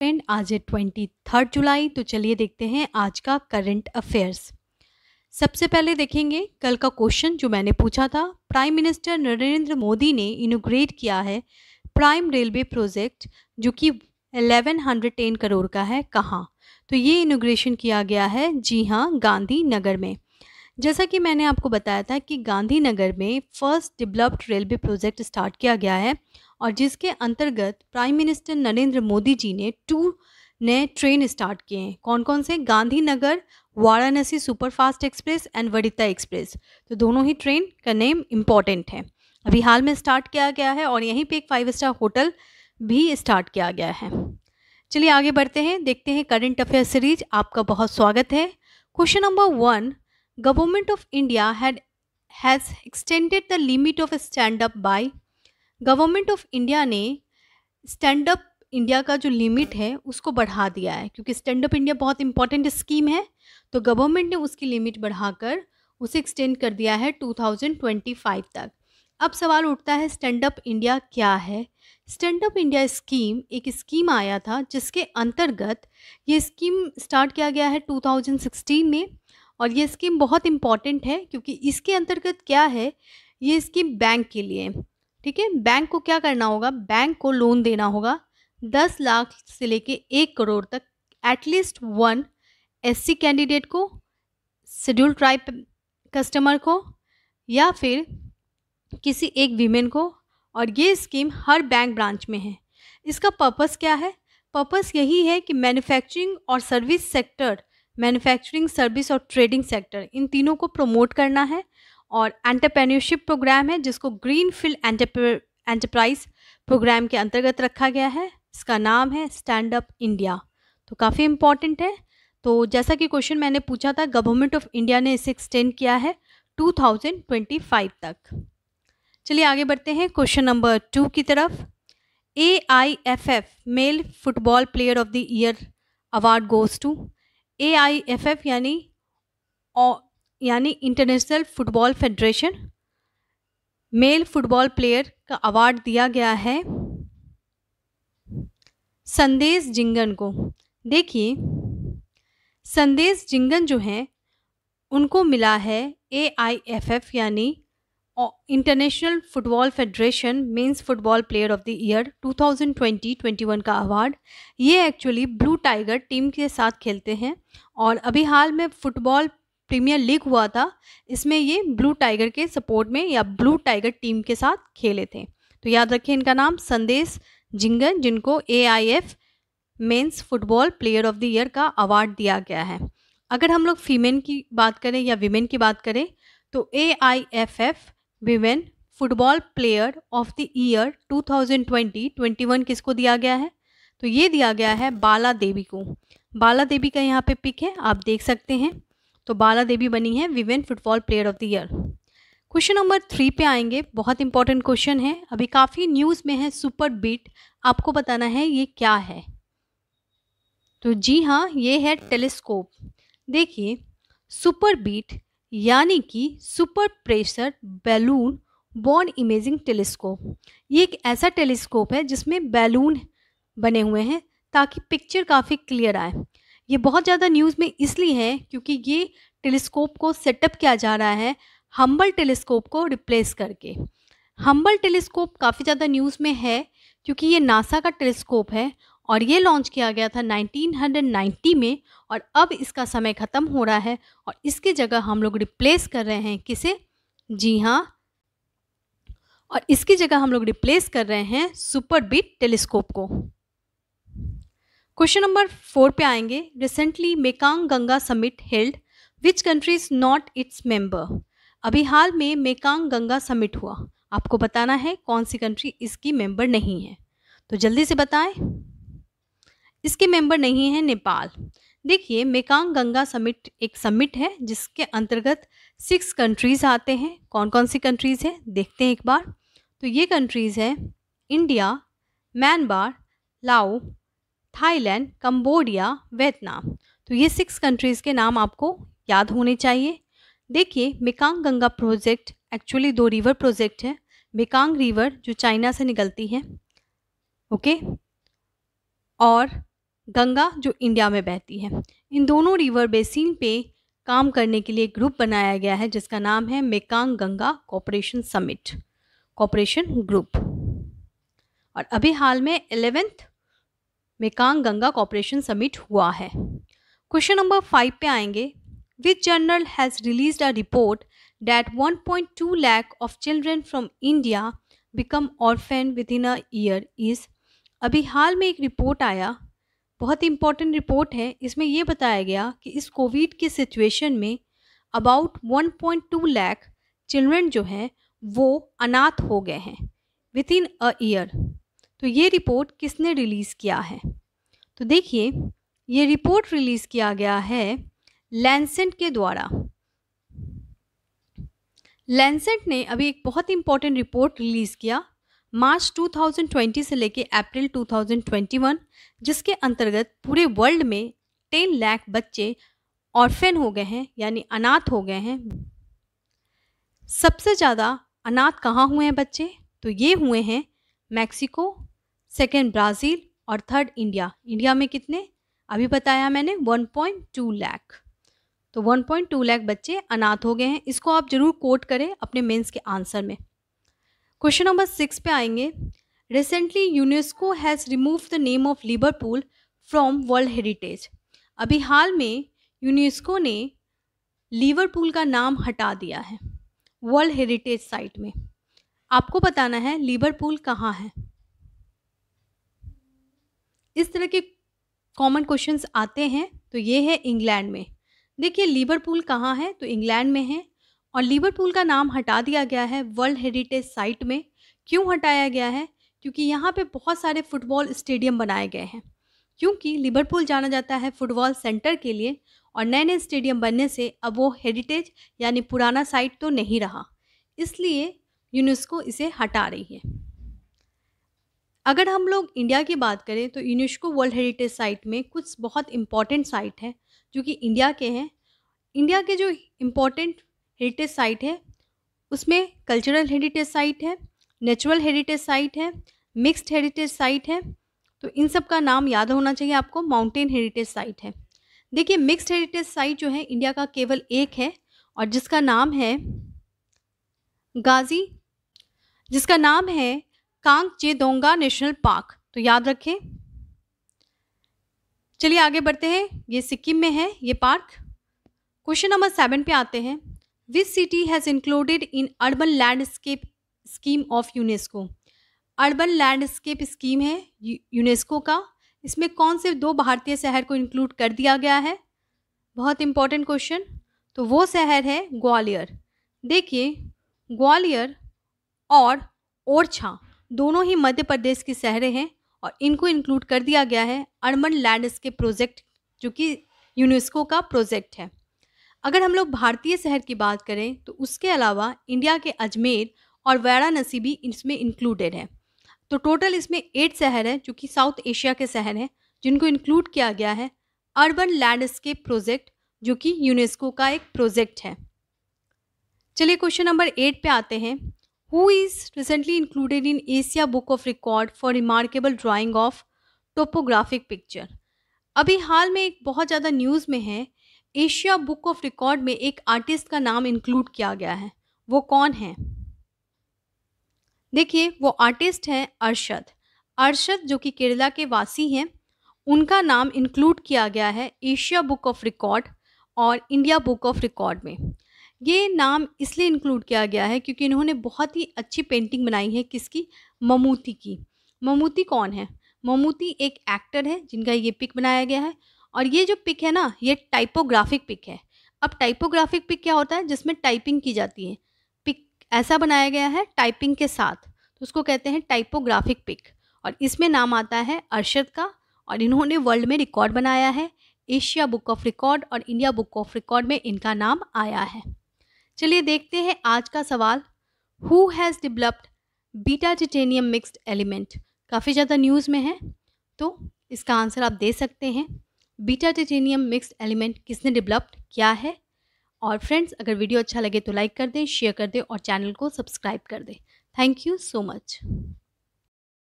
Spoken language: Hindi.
फ्रेंड आज है ट्वेंटी थर्ड जुलाई तो चलिए देखते हैं आज का करंट अफेयर्स सबसे पहले देखेंगे कल का क्वेश्चन जो मैंने पूछा था प्राइम मिनिस्टर नरेंद्र मोदी ने इनोग्रेट किया है प्राइम रेलवे प्रोजेक्ट जो कि 1110 करोड़ का है कहाँ तो ये इनोग्रेशन किया गया है जी हाँ गांधी नगर में जैसा कि मैंने आपको बताया था कि गांधीनगर में first developed railway project start किया गया है और जिसके अंतर्गत प्राइम मिनिस्टर नरेंद्र मोदी जी ने टू नए ट्रेन स्टार्ट किए हैं कौन कौन से Gandhinagar Varanasi superfast express and वडिता एक्सप्रेस तो दोनों ही ट्रेन का नेम इम्पॉर्टेंट है अभी हाल में स्टार्ट किया गया है और यहीं पे एक फाइव स्टार होटल भी स्टार्ट किया गया है चलिए आगे बढ़ते हैं देखते हैं करंट अफेयर सीरीज आपका बहुत स्वागत है question number one government of India had has extended the limit of stand up by government of India ने स्टैंड अप इंडिया का जो लिमिट है उसको बढ़ा दिया है क्योंकि स्टैंड अप इंडिया बहुत इंपॉर्टेंट स्कीम है तो गवर्नमेंट ने उसकी लिमिट बढ़ाकर उसे एक्सटेंड कर दिया है 2025 तक अब सवाल उठता है स्टैंड अप इंडिया क्या है स्टैंड अप इंडिया स्कीम एक स्कीम आया था जिसके अंतर्गत ये स्कीम स्टार्ट किया गया है 2016 में और ये स्कीम बहुत इम्पॉर्टेंट है क्योंकि इसके अंतर्गत क्या है ये स्कीम बैंक के लिए ठीक है बैंक को क्या करना होगा बैंक को लोन देना होगा दस लाख से लेके एक करोड़ तक एटलीस्ट वन एससी कैंडिडेट को शेड्यूल ट्राइब कस्टमर को या फिर किसी एक वीमेन को और ये स्कीम हर बैंक ब्रांच में है इसका पर्पस क्या है पर्पस यही है कि मैन्युफैक्चरिंग और सर्विस सेक्टर मैन्युफैक्चरिंग सर्विस और ट्रेडिंग सेक्टर इन तीनों को प्रमोट करना है और एंटरप्रेन्योरशिप प्रोग्राम है जिसको ग्रीन फील्ड एंटरप्राइज प्रोग्राम के अंतर्गत रखा गया है इसका नाम है स्टैंड अप इंडिया तो काफ़ी इम्पॉर्टेंट है तो जैसा कि क्वेश्चन मैंने पूछा था गवर्नमेंट ऑफ इंडिया ने इसे एक्सटेंड किया है 2025 तक चलिए आगे बढ़ते हैं क्वेश्चन नंबर टू की तरफ A I F F male football player of the year award goes to A I F F यानी यानी international football federation male football player का अवार्ड दिया गया है संदेश जिंगन को देखिए संदेश जिंगन जो हैं उनको मिला है ए आई एफ एफ यानी international football federation men's football player of the year 2020-21 का अवार्ड ये एक्चुअली ब्लू टाइगर टीम के साथ खेलते हैं और अभी हाल में फुटबॉल प्रीमियर लीग हुआ था इसमें ये ब्लू टाइगर के सपोर्ट में या ब्लू टाइगर टीम के साथ खेले थे तो याद रखें इनका नाम संदेश जिंगन जिनको A I F men's football player of the year का अवार्ड दिया गया है अगर हम लोग फीमेन की बात करें या वीमेन की बात करें तो A I F F women football player of the year 2020 21 किसको दिया गया है तो ये दिया गया है बाला देवी को बाला देवी का यहाँ पे पिक है आप देख सकते हैं तो बाला देवी बनी है women football player of the year question number three पे आएंगे बहुत इंपॉर्टेंट क्वेश्चन है अभी काफ़ी न्यूज़ में है सुपर बीट आपको बताना है ये क्या है तो जी हाँ ये है टेलीस्कोप देखिए सुपर बीट यानी कि super pressure balloon born imaging telescope ये एक ऐसा टेलीस्कोप है जिसमें बैलून बने हुए हैं ताकि पिक्चर काफ़ी क्लियर आए ये बहुत ज़्यादा न्यूज़ में इसलिए है क्योंकि ये टेलीस्कोप को सेटअप किया जा रहा है हम्बल टेलीस्कोप को रिप्लेस करके हम्बल टेलीस्कोप काफ़ी ज़्यादा न्यूज़ में है क्योंकि ये नासा का टेलीस्कोप है और ये लॉन्च किया गया था 1990 में और अब इसका समय ख़त्म हो रहा है और इसकी जगह हम लोग रिप्लेस कर रहे हैं किसे जी हाँ और इसकी जगह हम लोग रिप्लेस कर रहे हैं सुपर बिट टेलीस्कोप को क्वेश्चन नंबर फोर पे आएंगे recently Mekong Ganga summit held which country is not its member अभी हाल में मेकांग गंगा समिट हुआ आपको बताना है कौन सी कंट्री इसकी मेंबर नहीं है तो जल्दी से बताएं इसके मेंबर नहीं है नेपाल देखिए मेकांग गंगा समिट एक समिट है जिसके अंतर्गत सिक्स कंट्रीज़ आते हैं कौन कौन सी कंट्रीज़ हैं देखते हैं एक बार तो ये कंट्रीज़ हैं India Myanmar Lao Thailand Cambodia Vietnam तो ये सिक्स कंट्रीज़ के नाम आपको याद होने चाहिए देखिए मिकांग गंगा प्रोजेक्ट एक्चुअली दो रिवर प्रोजेक्ट है मिकांग रिवर जो चाइना से निकलती है ओके और गंगा जो इंडिया में बहती है इन दोनों रिवर बेसिन पे काम करने के लिए एक ग्रुप बनाया गया है जिसका नाम है Mekong Ganga cooperation summit cooperation group और अभी हाल में eleventh Mekong Ganga cooperation summit हुआ है क्वेश्चन नंबर फाइव पे आएंगे which journal has release a report to 1.2 of children from India become orphan within a year is अभी हाल में एक रिपोर्ट आया बहुत इंपॉर्टेंट रिपोर्ट है इसमें यह बताया गया कि इस कोविड के सिचुएशन में अबाउट 1.2 लैख चिल्ड्रन जो हैं वो अनाथ हो गए हैं विद इन अ ईयर तो ये रिपोर्ट किसने रिलीज़ किया है तो देखिए ये रिपोर्ट रिलीज़ किया गया है लैंसेंट के द्वारा लैंसेंट ने अभी एक बहुत इंपॉर्टेंट रिपोर्ट रिलीज़ किया मार्च 2020 से लेकर अप्रैल 2021 जिसके अंतर्गत पूरे वर्ल्ड में टेन लाख बच्चे ऑर्फेन हो गए हैं यानी अनाथ हो गए हैं सबसे ज़्यादा अनाथ कहाँ हुए हैं बच्चे तो ये हुए हैं मैक्सिको सेकेंड ब्राज़ील और थर्ड इंडिया इंडिया में कितने अभी बताया मैंने 1.2 लाख तो 1.2 लाख बच्चे अनाथ हो गए हैं इसको आप जरूर कोट करें अपने मेंस के आंसर में क्वेश्चन नंबर सिक्स पे आएंगे recently UNESCO has remove the name of Liverpool from world heritage अभी हाल में यूनेस्को ने लीवरपूल का नाम हटा दिया है वर्ल्ड हेरिटेज साइट में आपको बताना है लीवरपूल कहाँ है इस तरह के कॉमन क्वेश्चंस आते हैं तो ये है इंग्लैंड में देखिए लिवरपूल कहाँ है तो इंग्लैंड में है और लिवरपूल का नाम हटा दिया गया है वर्ल्ड हेरिटेज साइट में क्यों हटाया गया है क्योंकि यहाँ पे बहुत सारे फुटबॉल स्टेडियम बनाए गए हैं क्योंकि लिवरपूल जाना जाता है फुटबॉल सेंटर के लिए और नए नए स्टेडियम बनने से अब वो हेरिटेज यानी पुराना साइट तो नहीं रहा इसलिए यूनेस्को इसे हटा रही है अगर हम लोग इंडिया की बात करें तो यूनेस्को वर्ल्ड हेरिटेज साइट में कुछ बहुत इम्पॉर्टेंट साइट हैं जो कि इंडिया के हैं इंडिया के जो इम्पॉर्टेंट हेरिटेज साइट है उसमें कल्चरल हेरिटेज साइट है नेचुरल हेरिटेज साइट है मिक्स्ड हेरिटेज साइट है तो इन सब का नाम याद होना चाहिए आपको माउंटेन हेरिटेज साइट है देखिए मिक्स्ड हेरिटेज साइट जो है इंडिया का केवल एक है और जिसका नाम है गाजी जिसका नाम है कांग चेदोंगा नेशनल पार्क तो याद रखें चलिए आगे बढ़ते हैं ये सिक्किम में है ये पार्क क्वेश्चन नंबर सेवन पे आते हैं which city has included in urban landscape scheme of UNESCO urban landscape scheme है यूनेस्को का इसमें कौन से दो भारतीय शहर को इंक्लूड कर दिया गया है बहुत इंपॉर्टेंट क्वेश्चन तो वो शहर है ग्वालियर देखिए ग्वालियर और ओरछा दोनों ही मध्य प्रदेश के शहरें हैं और इनको इंक्लूड कर दिया गया है अर्बन लैंडस्केप प्रोजेक्ट जो कि यूनेस्को का प्रोजेक्ट है अगर हम लोग भारतीय शहर की बात करें तो उसके अलावा इंडिया के अजमेर और वाराणसी भी इसमें इंक्लूडेड है तो टोटल इसमें एट शहर हैं जो कि साउथ एशिया के शहर हैं जिनको इंक्लूड किया गया है अर्बन लैंडस्केप प्रोजेक्ट जो कि यूनेस्को का एक प्रोजेक्ट है चलिए क्वेश्चन नंबर एट पे आते हैं who is recently included in Asia Book of Record for remarkable drawing of topographic picture. अभी हाल में एक बहुत ज़्यादा न्यूज़ में है एशिया बुक ऑफ रिकॉर्ड में एक आर्टिस्ट का नाम इंक्लूड किया गया है वो कौन है देखिए वो आर्टिस्ट हैं अरशद अरशद जो कि केरला के वासी हैं उनका नाम इंक्लूड किया गया है एशिया बुक ऑफ रिकॉर्ड और इंडिया बुक ऑफ रिकॉर्ड में ये नाम इसलिए इंक्लूड किया गया है क्योंकि इन्होंने बहुत ही अच्छी पेंटिंग बनाई है किसकी ममूती की ममूती कौन है ममूती एक एक्टर है जिनका ये पिक बनाया गया है और ये जो पिक है ना ये टाइपोग्राफिक पिक है अब टाइपोग्राफिक पिक क्या होता है जिसमें टाइपिंग की जाती है पिक ऐसा बनाया गया है टाइपिंग के साथ तो उसको कहते हैं टाइपोग्राफिक पिक और इसमें नाम आता है अरशद का और इन्होंने वर्ल्ड में रिकॉर्ड बनाया है एशिया बुक ऑफ रिकॉर्ड और इंडिया बुक ऑफ रिकॉर्ड में इनका नाम आया है चलिए देखते हैं आज का सवाल who has developed beta titanium mixed element काफ़ी ज़्यादा न्यूज़ में है तो इसका आंसर आप दे सकते हैं बीटा टिटेनियम मिक्सड एलिमेंट किसने डेवलप्ड किया है और फ्रेंड्स अगर वीडियो अच्छा लगे तो लाइक कर दें शेयर कर दें और चैनल को सब्सक्राइब कर दें थैंक यू सो मच